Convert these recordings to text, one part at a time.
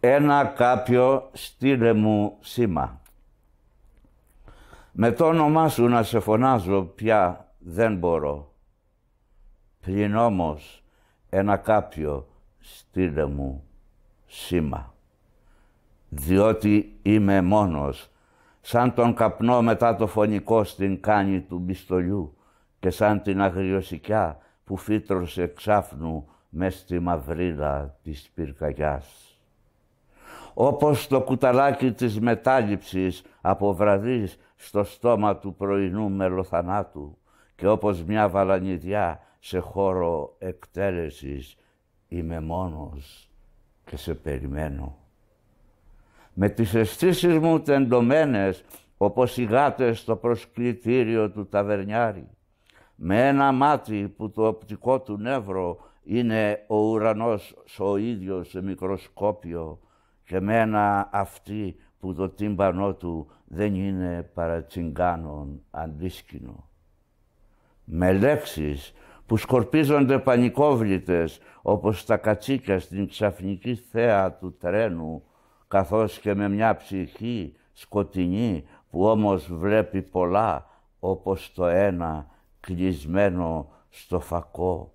ένα κάποιο στείλε μου σήμα. Με το όνομά σου να σε φωνάζω πια δεν μπορώ. Πλην όμως ένα κάποιο στείλε μου σήμα. Διότι είμαι μόνος, σαν τον καπνό μετά το φωνικό στην κάνη του μπιστολιού και σαν την αγριοσικιά που φύτρωσε ξάφνου μες στη μαυρίδα της πυρκαγιάς όπως το κουταλάκι της μετάληψης από στο στόμα του πρωινού μελοθανάτου και όπως μια βαλανιδιά σε χώρο εκτέλεσης είμαι μόνος και σε περιμένω. Με τις αισθήσεις μου τεντωμένες όπως οι γάτες στο προσκλητήριο του ταβερνιάρι με ένα μάτι που το οπτικό του νεύρο είναι ο ουρανός ο ίδιος σε μικροσκόπιο και μένα αυτοί που το τύμπανό του δεν είναι παρά τσιγκάνων αντίσκηνο. Με λέξεις που σκορπίζονται πανικόβλητες όπως τα κατσίκια στην ξαφνική θέα του τρένου καθώς και με μια ψυχή σκοτεινή που όμως βλέπει πολλά όπως το ένα κλεισμένο στο φακό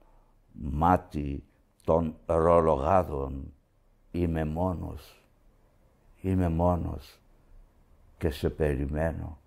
μάτι των ρολογάδων είμαι μόνος. Είμαι μόνος και σε περιμένω.